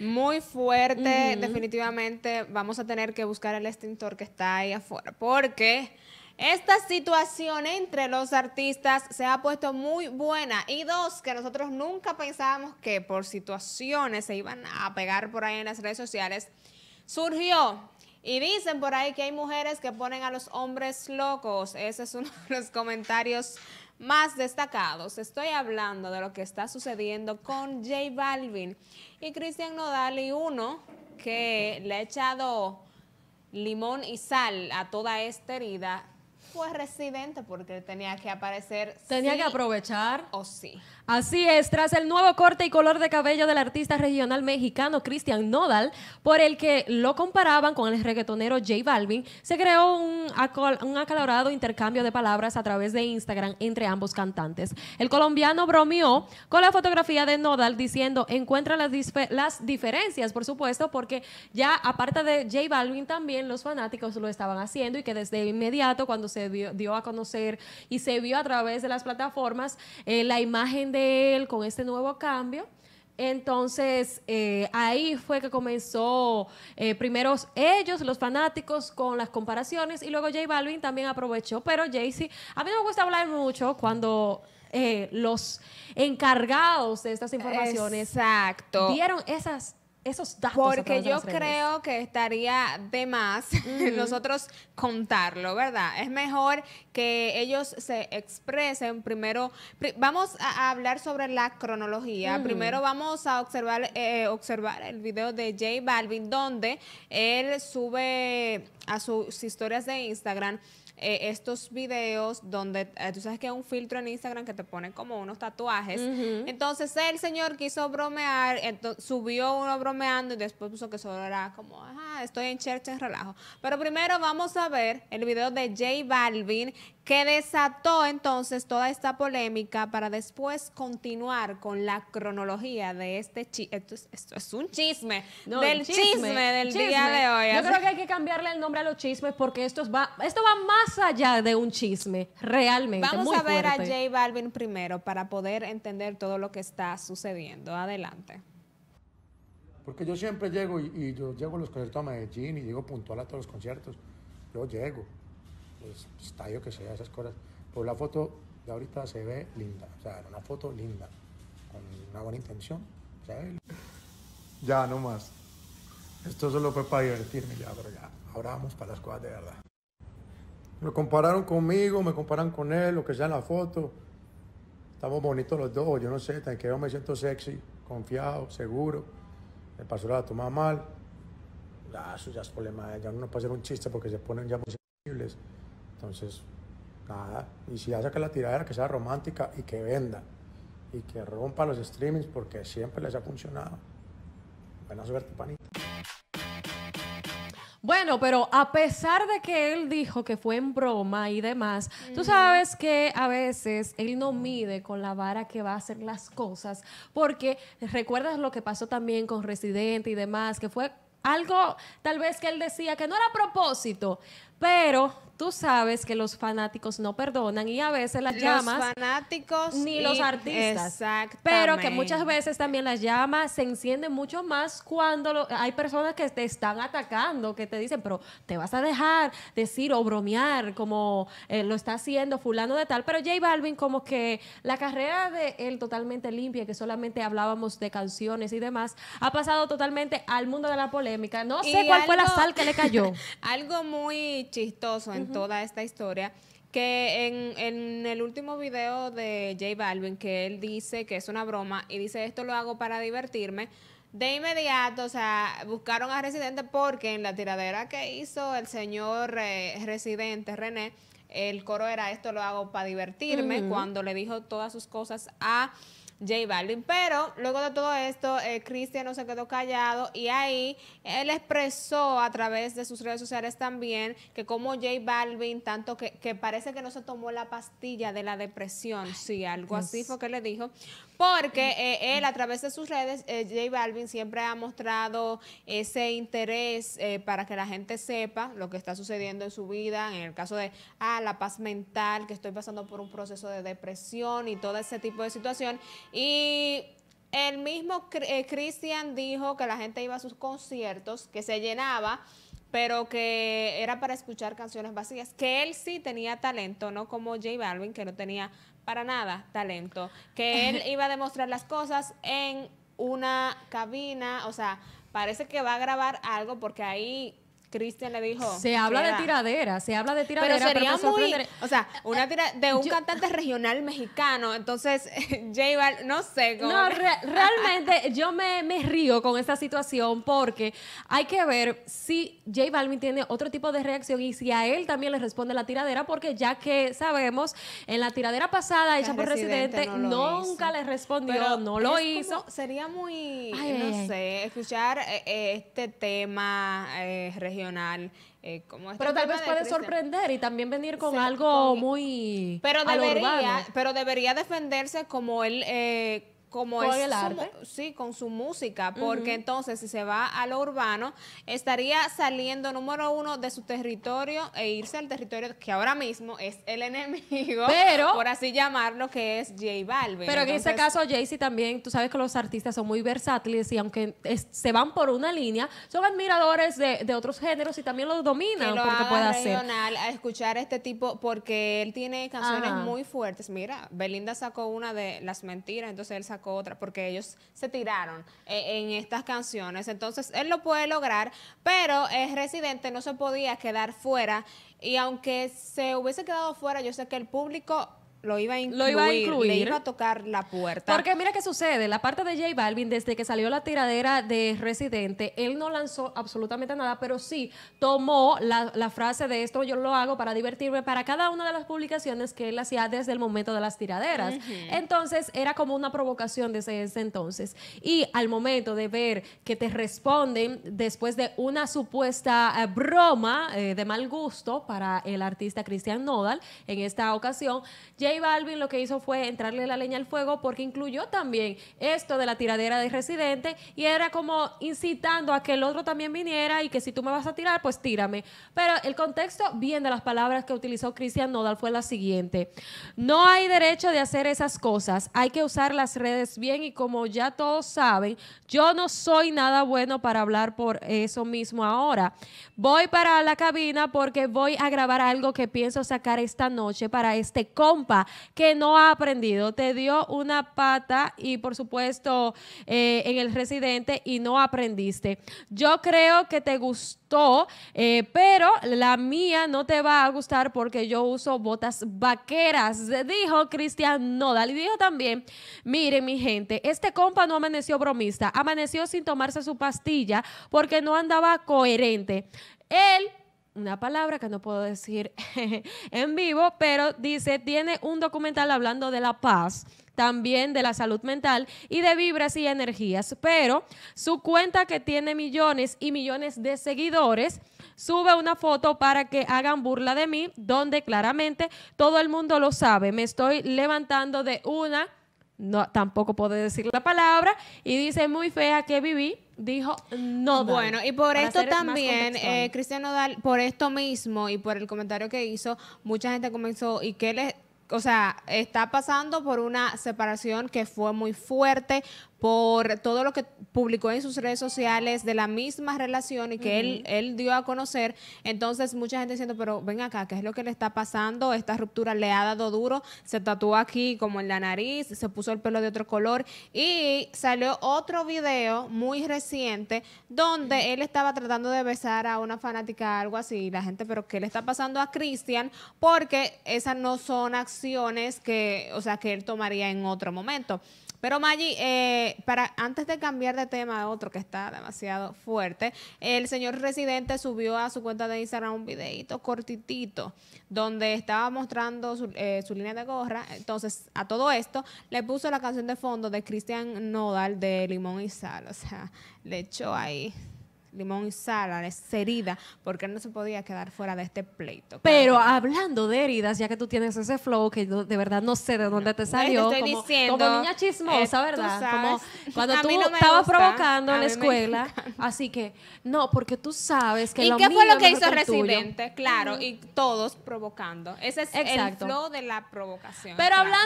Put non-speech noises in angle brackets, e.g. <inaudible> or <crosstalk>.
Muy fuerte, definitivamente vamos a tener que buscar el extintor que está ahí afuera, porque esta situación entre los artistas se ha puesto muy buena y dos que nosotros nunca pensábamos que por situaciones se iban a pegar por ahí en las redes sociales, surgió y dicen por ahí que hay mujeres que ponen a los hombres locos. Ese es uno de los comentarios más destacados. Estoy hablando de lo que está sucediendo con J Balvin y Cristian Nodal y uno que le ha echado limón y sal a toda esta herida fue residente porque tenía que aparecer. Tenía que aprovechar. O sí. Así es, tras el nuevo corte y color de cabello del artista regional mexicano Cristian Nodal, por el que lo comparaban con el reggaetonero J Balvin, se creó un, un acalorado intercambio de palabras a través de Instagram entre ambos cantantes. El colombiano bromeó con la fotografía de Nodal diciendo, encuentra las, las diferencias, por supuesto, porque ya aparte de J Balvin también los fanáticos lo estaban haciendo y que desde inmediato cuando se se dio a conocer y se vio a través de las plataformas eh, la imagen de él con este nuevo cambio. Entonces, eh, ahí fue que comenzó eh, primero ellos, los fanáticos, con las comparaciones y luego J Balvin también aprovechó, pero jay a mí me gusta hablar mucho cuando los encargados de estas informaciones Exacto. dieron esas esos datos. Porque yo creo que estaría de más <laughs> nosotros contarlo, ¿verdad? Es mejor que ellos se expresen primero. vamos a hablar sobre la cronología. Primero vamos a observar, eh, observar el video de Jay Balvin, donde él sube a sus historias de Instagram. Eh, estos videos donde eh, tú sabes que hay un filtro en Instagram que te ponen como unos tatuajes. Entonces el señor quiso bromear, subió uno bromeando meando y después puso que solo era como, estoy en church en relajo. Pero primero vamos a ver el video de J Balvin que desató entonces toda esta polémica para después continuar con la cronología de este chisme. Esto, es, un chisme del chisme, del día de hoy. Yo creo que hay que cambiarle el nombre a los chismes porque esto va, esto va más allá de un chisme, realmente. Vamos a ver a J Balvin primero para poder entender todo lo que está sucediendo. Adelante. Porque yo siempre llego y, yo llego a los conciertos a Medellín y llego puntual a todos los conciertos. Yo llego, pues, estadio que sea, esas cosas. Pero la foto de ahorita se ve linda, o sea, era una foto linda, con una buena intención. ¿sabes? Ya, no más. Esto solo fue para divertirme ya, pero ya, ahora vamos para las cosas de verdad. Me compararon conmigo, me comparan con él, lo que sea en la foto. Estamos bonitos los dos, yo no sé, tan que yo me siento sexy, confiado, seguro el pastor la toma mal, eso ya es problema ya no puede ser un chiste porque se ponen ya muy sensibles. Entonces, nada, y si hace que la tiradera que sea romántica y que venda y que rompa los streamings porque siempre les ha funcionado. Buena suerte, panita. Bueno, pero a pesar de que él dijo que fue en broma y demás, tú sabes que a veces él no mide con la vara que va a hacer las cosas, porque recuerdas lo que pasó también con Residente y demás, que fue algo tal vez que él decía que no era a propósito, pero tú sabes que los fanáticos no perdonan y a veces las llamas. fanáticos. Ni los artistas. Pero que muchas veces también las llamas se encienden mucho más cuando hay personas que te están atacando, que te dicen, pero te vas a dejar decir o bromear como eh, lo está haciendo fulano de tal. Pero J Balvin como que la carrera de él totalmente limpia, que solamente hablábamos de canciones y demás, ha pasado totalmente al mundo de la polémica. No sé cuál fue la sal que le cayó. <laughs> algo muy chistoso, toda esta historia que en, en, el último video de J Balvin, que él dice que es una broma y dice esto lo hago para divertirme, de inmediato, o sea, buscaron a Residente porque en la tiradera que hizo el señor eh, Residente, René, el coro era esto lo hago para divertirme, cuando le dijo todas sus cosas a J Balvin. Pero luego de todo esto, eh, Cristian no se quedó callado y ahí él expresó a través de sus redes sociales también que como J Balvin, tanto que, que parece que no se tomó la pastilla de la depresión, si algo así fue que le dijo, porque eh, él a través de sus redes, Jay eh, J Balvin siempre ha mostrado ese interés eh, para que la gente sepa lo que está sucediendo en su vida, en el caso de, ah, la paz mental, que estoy pasando por un proceso de depresión y todo ese tipo de situación. Y el mismo eh, Christian dijo que la gente iba a sus conciertos, que se llenaba, pero que era para escuchar canciones vacías, que él sí tenía talento, no como J Balvin, que no tenía para nada talento, que él <laughs> iba a demostrar las cosas en una cabina, o sea, parece que va a grabar algo porque ahí Cristian le dijo. Se habla de tiradera, se habla de tiradera. Pero sería muy. O sea, una de un cantante regional mexicano. Entonces, <laughs> J Bal, no sé cómo. No, realmente yo me, río con esta situación porque hay que ver si J Balvin tiene otro tipo de reacción y si a él también le responde la tiradera, porque ya que sabemos, en la tiradera pasada hecha por Residente, nunca le respondió, no lo hizo. sería muy. Ay, no sé, escuchar eh, eh, este tema regional eh, eh, como pero tal vez puede sorprender y también venir con algo muy... Pero debería, pero debería defenderse como él... Eh, como es el arte. sí, con su música, porque entonces si se va a lo urbano, estaría saliendo número uno de su territorio e irse al territorio que ahora mismo es el <laughs> enemigo, pero, por así llamarlo, que es J Balvin. Pero en este caso, Jay-Z también, tú sabes que los artistas son muy versátiles y aunque se van por una línea, son admiradores de, otros géneros y también los dominan que porque puede hacer. A escuchar este tipo, porque él tiene canciones muy fuertes. Mira, Belinda sacó una de Las Mentiras, entonces él sacó otra, porque ellos se tiraron eh, en, estas canciones. Entonces, él lo puede lograr, pero es Residente no se podía quedar fuera. Y aunque se hubiese quedado fuera, yo sé que el público lo iba a incluir, lo iba a le iba a tocar la puerta. Porque mira qué sucede, la parte de J Balvin, desde que salió la tiradera de Residente, él no lanzó absolutamente nada, pero sí tomó la, frase de esto yo lo hago para divertirme para cada una de las publicaciones que él hacía desde el momento de las tiraderas. Entonces era como una provocación desde ese entonces. Y al momento de ver que te responden después de una supuesta eh, broma eh, de mal gusto para el artista Cristian Nodal, en esta ocasión, Balvin lo que hizo fue entrarle la leña al fuego porque incluyó también esto de la tiradera de residente y era como incitando a que el otro también viniera y que si tú me vas a tirar, pues tírame. Pero el contexto bien de las palabras que utilizó Cristian Nodal fue la siguiente. No hay derecho de hacer esas cosas. Hay que usar las redes bien y como ya todos saben, yo no soy nada bueno para hablar por eso mismo ahora. Voy para la cabina porque voy a grabar algo que pienso sacar esta noche para este compa que no ha aprendido, te dio una pata y por supuesto eh, en el residente y no aprendiste. Yo creo que te gustó, eh, pero la mía no te va a gustar porque yo uso botas vaqueras, dijo Cristian Nodal. Y dijo también, mire mi gente, este compa no amaneció bromista, amaneció sin tomarse su pastilla porque no andaba coherente. Él una palabra que no puedo decir <laughs> en vivo, pero dice, tiene un documental hablando de la paz, también de la salud mental y de vibras y energías, pero su cuenta que tiene millones y millones de seguidores, sube una foto para que hagan burla de mí, donde claramente todo el mundo lo sabe, me estoy levantando de una no, tampoco puede decir la palabra y dice muy fea que viví dijo no bueno y por esto también eh, Cristian por esto mismo y por el comentario que hizo mucha gente comenzó y que les o sea, está pasando por una separación que fue muy fuerte, por todo lo que publicó en sus redes sociales de la misma relación y que él, él dio a conocer. Entonces, mucha gente diciendo, pero ven acá, ¿qué es lo que le está pasando? Esta ruptura le ha dado duro, se tatuó aquí como en la nariz, se puso el pelo de otro color y salió otro video muy reciente donde él estaba tratando de besar a una fanática, algo así, la gente, pero ¿qué le está pasando a Cristian? Porque esas no son acciones que, o sea, que él tomaría en otro momento. Pero Maggie, eh, para, antes de cambiar de tema a otro que está demasiado fuerte, el señor residente subió a su cuenta de Instagram un videito cortitito donde estaba mostrando su, eh, su línea de gorra. Entonces, a todo esto le puso la canción de fondo de Cristian Nodal de Limón y Sal. O sea, le echó ahí Limón y Sara es herida porque no se podía quedar fuera de este pleito. Pero hablando de heridas, ya que tú tienes ese flow que yo de verdad no sé de dónde te salió, te estoy como, diciendo, como, niña chismosa, eh, ¿verdad? como cuando tú estabas provocando en la escuela, así que no, porque tú sabes que ¿Y qué fue lo que hizo Residente? Claro, y todos provocando. Ese es el flow de la provocación. Pero hablando